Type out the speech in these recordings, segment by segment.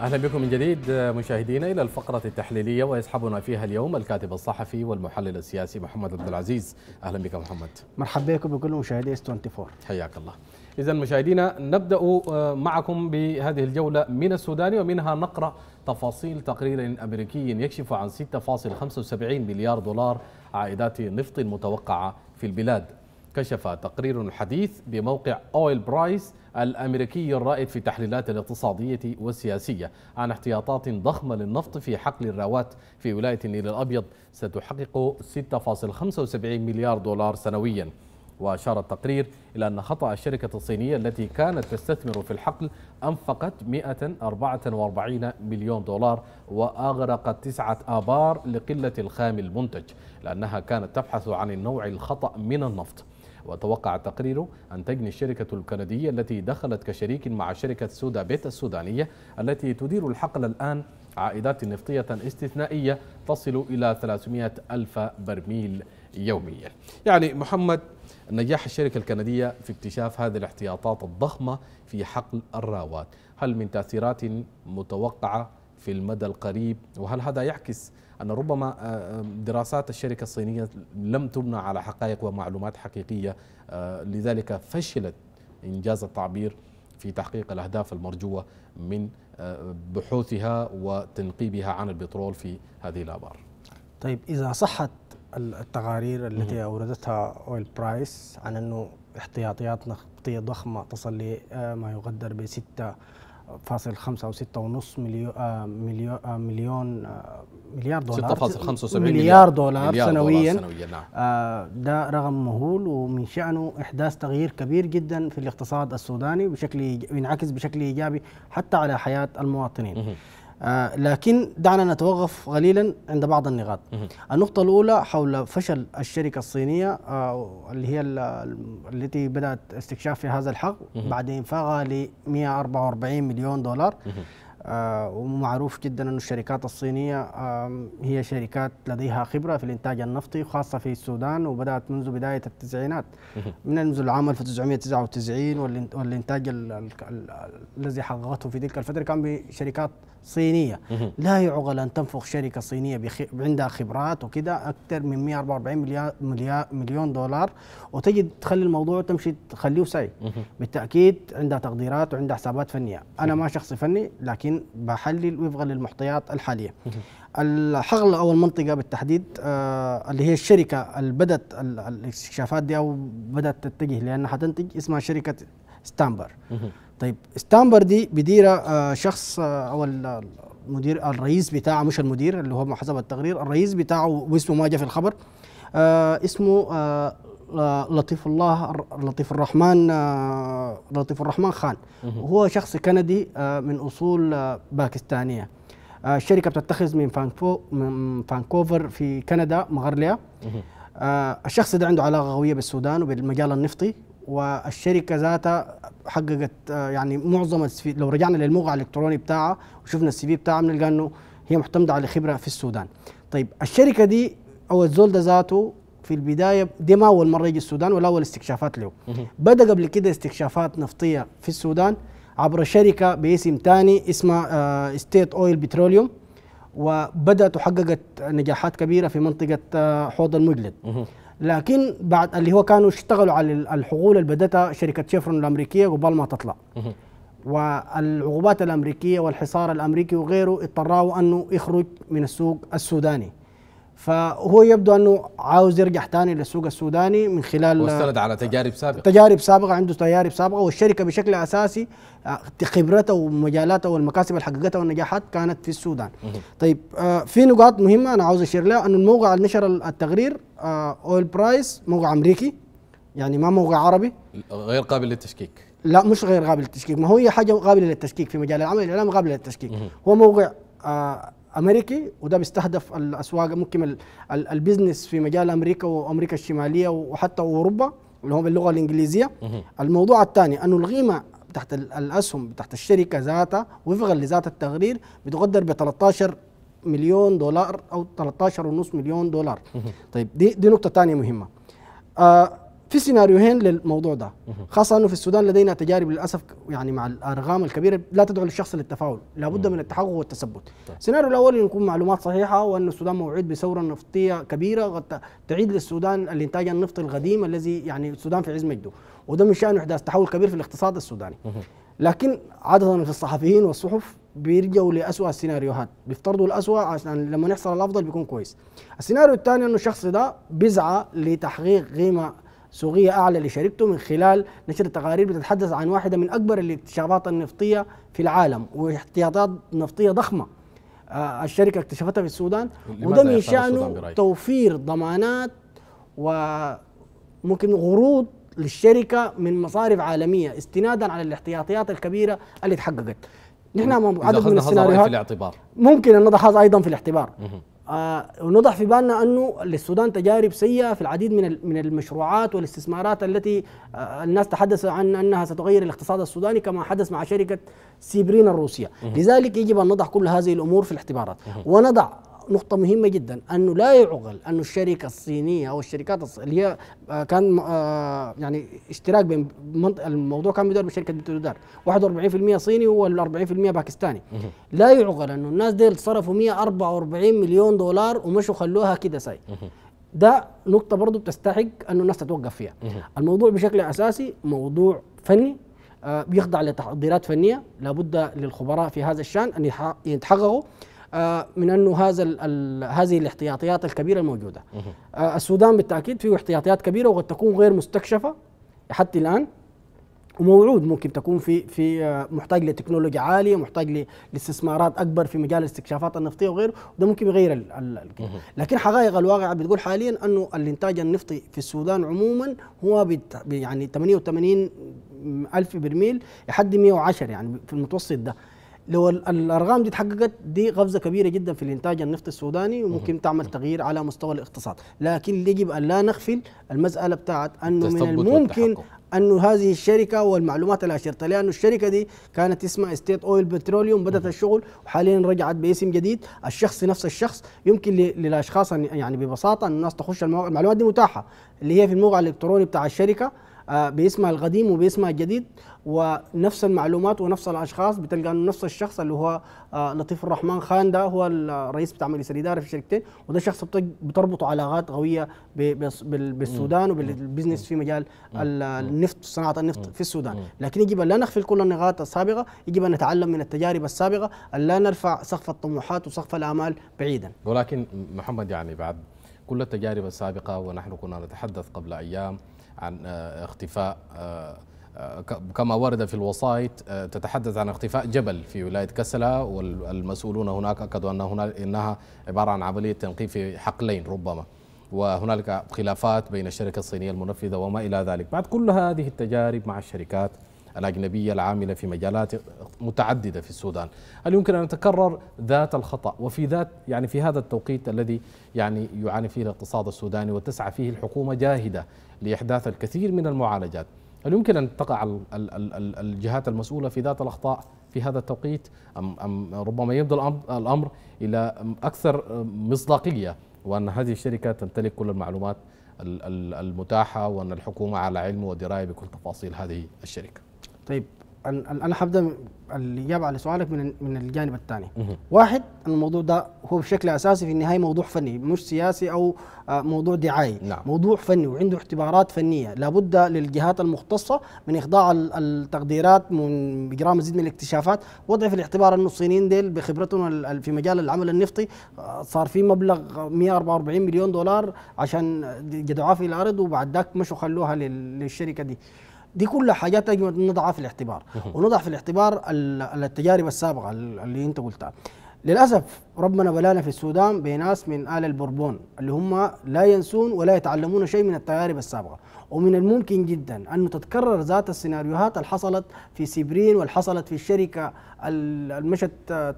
اهلا بكم من جديد مشاهدينا الى الفقره التحليليه ويسحبنا فيها اليوم الكاتب الصحفي والمحلل السياسي محمد عبد العزيز اهلا بك محمد مرحبا بكم بكل مشاهدي اس 24 حياك الله اذا مشاهدينا نبدا آه، معكم بهذه الجوله من السودان ومنها نقرا تفاصيل تقرير امريكي يكشف عن 6.75 مليار دولار عائدات نفط متوقعه في البلاد كشف تقرير حديث بموقع أويل برايس الأمريكي الرائد في التحليلات الاقتصادية والسياسية عن احتياطات ضخمة للنفط في حقل الروات في ولاية النيل الأبيض ستحقق 6.75 مليار دولار سنوياً وأشار التقرير إلى أن خطأ الشركة الصينية التي كانت تستثمر في الحقل أنفقت 144 مليون دولار وأغرقت تسعة آبار لقلة الخام المنتج لأنها كانت تبحث عن النوع الخطأ من النفط وتوقع التقرير أن تجني الشركة الكندية التي دخلت كشريك مع شركة سودا بيت السودانية التي تدير الحقل الآن عائدات نفطية استثنائية تصل إلى 300 ألف برميل يوميا يعني محمد نجاح الشركة الكندية في اكتشاف هذه الاحتياطات الضخمة في حقل الراوات هل من تأثيرات متوقعة في المدى القريب وهل هذا يعكس أن ربما آه، دراسات الشركة الصينية لم تبنى على حقائق ومعلومات حقيقية آه، لذلك فشلت إنجاز التعبير في تحقيق الأهداف المرجوة من آه، بحوثها وتنقيبها عن البترول في هذه الآبار طيب إذا صحت التقارير التي أوردتها أويل برايس عن أنه احتياطيات نفطية ضخمة تصل لما آه، يقدر ب 6.5 أو 6.5 مليون مليون آه، مليون مليار دولار 6.75 مليار دولار مليار سنويا, دولار سنويا نعم. آه، ده رقم مهول ومن شأنه إحداث تغيير كبير جدا في الاقتصاد السوداني بشكل ينعكس بشكل إيجابي حتى على حياة المواطنين آه، لكن دعنا نتوقف قليلا عند بعض النقاط النقطة الأولى حول فشل الشركة الصينية آه، اللي هي التي بدأت استكشاف في هذا الحق بعد إنفاقها ل 144 مليون دولار آه، ومعروف جدا أن الشركات الصينية هي شركات لديها خبرة في الإنتاج النفطي خاصة في السودان وبدأت منذ بداية التسعينات منذ العام 1999 والإنتاج الذي حققته في تلك الفترة كان بشركات صينية لا يعقل أن تنفق شركة صينية عندها خبرات وكذا أكثر من 144 مليار, مليار مليون دولار وتجد تخلي الموضوع تمشي تخليه سعي بالتأكيد عندها تقديرات وعندها حسابات فنية أنا ما شخص فني لكن بحلل وفقا للمحتويات الحاليه الحقل او المنطقه بالتحديد آه، اللي هي الشركه اللي بدات الاكتشافات دي او بدات تتجه لانها حتنتج اسمها شركه ستامبر طيب ستامبر دي بديرها آه، شخص آه، او المدير الرئيس بتاعه مش المدير اللي هو حسب التقرير الرئيس بتاعه واسمه ما جاء في الخبر اسمه آه، لطيف الله لطيف الرحمن آه، لطيف الرحمن خان وهو شخص كندي آه، من اصول باكستانيه الشركه بتتخذ من من فانكوفر في كندا مغرليا الشخص ده عنده علاقه قويه بالسودان وبالمجال النفطي والشركه ذاتها حققت يعني معظم لو رجعنا للموقع الالكتروني بتاعها وشفنا السي في بتاعها بنلقى انه هي معتمده على خبره في السودان طيب الشركه دي او الزول ده ذاته في البدايه دي ما اول مره يجي السودان ولا اول استكشافات له بدا قبل كده استكشافات نفطيه في السودان عبر شركه باسم ثاني اسمها ستيت اويل بتروليوم وبدات وحققت نجاحات كبيره في منطقه آه، حوض المجلد لكن بعد اللي هو كانوا اشتغلوا على الحقول اللي بدتها شركه شيفرون الامريكيه قبل ما تطلع والعقوبات الامريكيه والحصار الامريكي وغيره اضطروا انه يخرج من السوق السوداني فهو يبدو انه عاوز يرجع ثاني للسوق السوداني من خلال واستند على تجارب سابقه تجارب سابقه عنده تجارب سابقه والشركه بشكل اساسي آه، خبرته ومجالاته والمكاسب اللي حققتها والنجاحات كانت في السودان. طيب آه، في نقاط مهمه انا عاوز اشير لها انه الموقع اللي نشر التقرير اويل آه، برايس موقع امريكي يعني ما موقع عربي غير قابل للتشكيك لا مش غير قابل للتشكيك ما هو هي حاجه قابله للتشكيك في مجال العمل الاعلام قابله للتشكيك هو موقع امريكي وده بيستهدف الاسواق ممكن البيزنس في مجال امريكا وامريكا الشماليه وحتى اوروبا اللي هو باللغه الانجليزيه الموضوع الثاني انه القيمه تحت الاسهم تحت الشركه ذاتها وفقا لذات التقرير بتقدر ب 13 مليون دولار او 13 ونص مليون دولار طيب دي دي نقطه ثانيه مهمه آه في سيناريوهين للموضوع ده خاصه انه في السودان لدينا تجارب للاسف يعني مع الارقام الكبيره لا تدعو للشخص للتفاؤل لابد من التحقق والتثبت السيناريو طيب. الاول ان يكون معلومات صحيحه وان السودان موعد بثوره نفطيه كبيره قد تعيد للسودان الانتاج النفطي القديم الذي يعني السودان في عز مجده وده من شانه احداث تحول كبير في الاقتصاد السوداني لكن عاده في الصحفيين والصحف بيرجعوا لأسوأ السيناريوهات بيفترضوا الأسوأ عشان لما يحصل الأفضل بيكون كويس السيناريو الثاني أنه الشخص ده بيسعى لتحقيق قيمة سوقية أعلى لشركته من خلال نشر تقارير بتتحدث عن واحدة من أكبر الاكتشافات النفطية في العالم واحتياطات نفطية ضخمة آه، الشركة اكتشفتها في السودان وده من شأنه توفير ضمانات وممكن غروض للشركة من مصارف عالمية استنادا على الاحتياطيات الكبيرة اللي تحققت نحن عدد من السيناريوهات في الاعتبار ممكن أن نضع هذا أيضا في الاعتبار آه ونضح في بالنا انه للسودان تجارب سيئه في العديد من من المشروعات والاستثمارات التي آه الناس تحدث عن انها ستغير الاقتصاد السوداني كما حدث مع شركه سيبرين الروسيه، لذلك يجب ان نضع كل هذه الامور في الاعتبارات ونضع نقطة مهمة جدا أنه لا يعقل أنه الشركة الصينية أو الشركات اللي هي آه، كان آه، يعني اشتراك بين الموضوع كان بيدور بشركة بتدار 41% صيني وال 40% باكستاني لا يعقل أنه الناس ديل صرفوا 144 مليون دولار ومشوا خلوها كده ساي ده نقطة برضه بتستحق أنه الناس تتوقف فيها الموضوع بشكل أساسي موضوع فني آه، بيخضع لتحضيرات فنيه لابد للخبراء في هذا الشان ان يتحققوا آه، من انه هذا هذه الاحتياطيات الكبيره الموجوده آه، السودان بالتاكيد فيه احتياطيات كبيره وقد تكون غير مستكشفه حتى الان وموعود ممكن تكون في في آه، محتاج لتكنولوجيا عاليه محتاج لاستثمارات اكبر في مجال الاستكشافات النفطيه وغيره وده ممكن يغير لكن حقائق الواقع بتقول حاليا انه الانتاج النفطي في السودان عموما هو يعني 88 الف برميل لحد 110 يعني في المتوسط ده لو الارقام دي اتحققت دي قفزه كبيره جدا في الانتاج النفط السوداني وممكن تعمل تغيير على مستوى الاقتصاد لكن يجب ان لا نغفل المساله بتاعت انه من الممكن انه هذه الشركه والمعلومات اللي اشرت لها انه الشركه دي كانت اسمها ستيت اويل بتروليوم بدات الشغل وحاليا رجعت باسم جديد الشخص نفس الشخص يمكن للاشخاص يعني ببساطه ان الناس تخش المعلومات دي متاحه اللي هي في الموقع الالكتروني بتاع الشركه آه، بيسمع القديم وبيسمع الجديد ونفس المعلومات ونفس الاشخاص بتلقى انه نفس الشخص اللي هو آه، لطيف الرحمن خان ده هو الرئيس آه، بتاع مجلس الاداره في شركتين وده شخص بتربطه علاقات قويه بالسودان وبالبزنس في مجال النفط صناعه النفط في السودان لكن يجب ان لا نخفي كل النقاط السابقه يجب ان نتعلم من التجارب السابقه ان لا نرفع سقف الطموحات وسقف الامال بعيدا ولكن محمد يعني بعد كل التجارب السابقه ونحن كنا نتحدث قبل ايام عن آه، اختفاء آه، آه، كما ورد في الوسائط تتحدث عن اختفاء جبل في ولايه كسلا والمسؤولون هناك اكدوا ان هنا انها عباره عن عمليه تنقيب في حقلين ربما وهنالك خلافات بين الشركه الصينيه المنفذه وما الى ذلك بعد كل هذه التجارب مع الشركات الأجنبية العاملة في مجالات متعددة في السودان هل يمكن أن تكرر ذات الخطأ وفي ذات يعني في هذا التوقيت الذي يعني يعاني فيه الاقتصاد السوداني وتسعى فيه الحكومة جاهدة لإحداث الكثير من المعالجات هل يمكن أن تقع الجهات المسؤولة في ذات الأخطاء في هذا التوقيت أم, أم ربما يبدو الأمر إلى أكثر مصداقية وأن هذه الشركة تمتلك كل المعلومات المتاحة وأن الحكومة على علم ودراية بكل تفاصيل هذه الشركة طيب انا هبدا الاجابه على سؤالك من من الجانب الثاني واحد الموضوع ده هو بشكل اساسي في النهايه موضوع فني مش سياسي او آه، موضوع دعائي نعم. موضوع فني وعنده اعتبارات فنيه لابد للجهات المختصه من اخضاع التقديرات من اجراء مزيد من الاكتشافات وضع في الاعتبار انه الصينيين ديل بخبرتهم في مجال العمل النفطي آه، صار في مبلغ 144 مليون دولار عشان جدعوها في الارض وبعد ذاك مشوا خلوها للشركه دي دي كلها حاجات يجب نضعها في الاعتبار ونضع في الاعتبار التجارب السابقه اللي انت قلتها للاسف ربنا بلانا في السودان بناس من ال البربون اللي هم لا ينسون ولا يتعلمون شيء من التجارب السابقه ومن الممكن جدا أن تتكرر ذات السيناريوهات اللي حصلت في سبرين واللي حصلت في الشركة المشت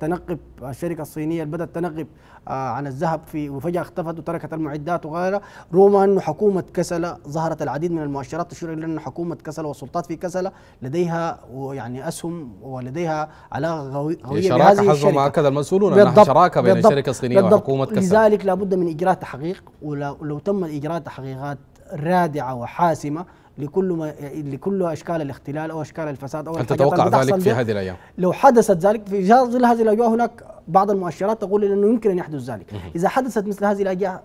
تنقب الشركة الصينية اللي بدأت تنقب آه، عن الذهب في وفجأة اختفت وتركت المعدات وغيرها رغم أنه حكومة كسلة ظهرت العديد من المؤشرات تشير إلى أن حكومة كسلة والسلطات في كسلة لديها يعني أسهم ولديها علاقة قوية بهذه الشركة حسب ما أكد المسؤولون أنها شراكة بين الشركة الصينية وحكومة كسلة لذلك لابد من إجراء تحقيق ولو تم إجراء تحقيقات رادعه وحاسمه لكل ما لكل اشكال الاختلال او اشكال الفساد او هل تتوقع ذلك في هذه الايام؟ لو حدثت ذلك في ظل هذه الاجواء هناك بعض المؤشرات تقول انه يمكن ان يحدث ذلك، اذا حدثت مثل هذه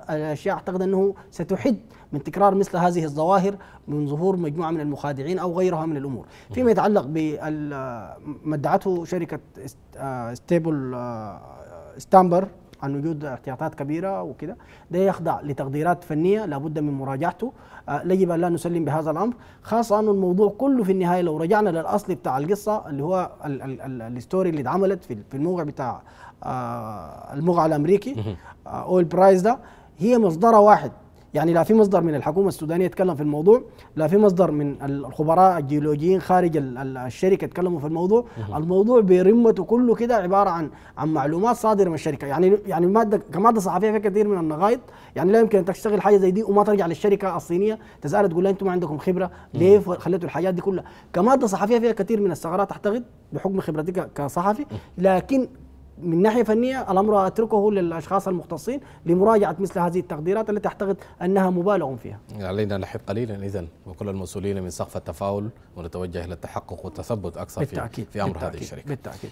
الاشياء اعتقد انه ستحد من تكرار مثل هذه الظواهر من ظهور مجموعه من المخادعين او غيرها من الامور، فيما يتعلق بما ادعته شركه ستيبل ستامبر آه، عن وجود احتياطات كبيره وكده ده يخضع لتقديرات فنيه لابد من مراجعته آه، يجب ان لا نسلم بهذا الامر خاصه انه الموضوع كله في النهايه لو رجعنا للاصل بتاع القصه اللي هو الستوري اللي اتعملت في الموقع بتاع آه، الموقع الامريكي اويل آه، برايز ده هي مصدرها واحد يعني لا في مصدر من الحكومه السودانيه يتكلم في الموضوع لا في مصدر من الخبراء الجيولوجيين خارج الشركه يتكلموا في الموضوع الموضوع برمته كله كده عباره عن عن معلومات صادره من الشركه يعني يعني ماده كماده صحفيه في كثير من النقائض يعني لا يمكن ان تشتغل حاجه زي دي وما ترجع للشركه الصينيه تزال تقول انتم ما عندكم خبره ليه خليتوا الحاجات دي كلها كماده صحفيه فيها كثير من الثغرات اعتقد بحكم خبرتك كصحفي لكن من ناحيه فنيه الامر اتركه للاشخاص المختصين لمراجعه مثل هذه التقديرات التي اعتقد انها مبالغ فيها. علينا نحب قليلا اذا وكل المسؤولين من سقف التفاؤل ونتوجه الى التحقق والتثبت اكثر في, في امر بالتأكيد هذه الشركه. بالتاكيد